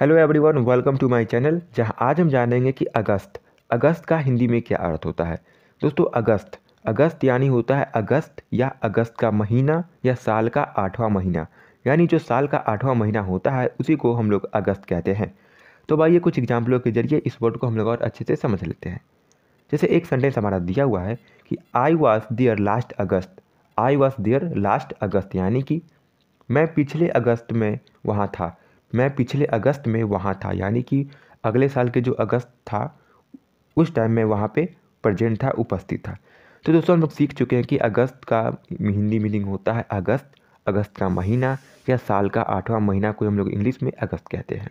hello everyone welcome to my channel जहां आज हम जानेंगे कि अगस्त अगस्त का हिंदी में क्या अर्थ होता है दोस्तों अगस्त अगस्त यानी होता है अगस्त या अगस्त का महीना या साल का आठवां महीना यानी जो साल का आठवां महीना होता है उसी को हम लोग अगस्त कहते हैं तो ये कुछ एग्जाम्पलों के जरिए इस वर्ड को हम लोग और अच्छे से समझ लेते हैं जैसे एक सेंटेंस हमारा दिया हुआ है कि I was there last August I was there last August यानी कि मैं पिछले अगस्त में वहाँ था मैं पिछले अगस्त में वहाँ था यानी कि अगले साल के जो अगस्त था उस टाइम में वहाँ पे प्रजेंट था उपस्थित था तो दोस्तों हम लोग सीख चुके हैं कि अगस्त का हिंदी मीनिंग होता है अगस्त अगस्त का महीना या साल का आठवां महीना को हम लोग इंग्लिश में अगस्त कहते हैं